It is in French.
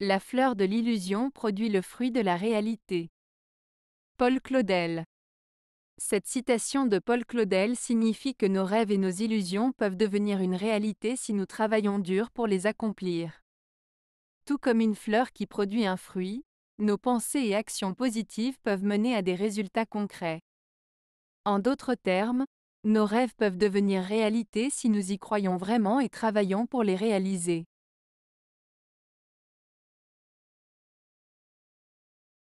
La fleur de l'illusion produit le fruit de la réalité. Paul Claudel Cette citation de Paul Claudel signifie que nos rêves et nos illusions peuvent devenir une réalité si nous travaillons dur pour les accomplir. Tout comme une fleur qui produit un fruit, nos pensées et actions positives peuvent mener à des résultats concrets. En d'autres termes, nos rêves peuvent devenir réalité si nous y croyons vraiment et travaillons pour les réaliser.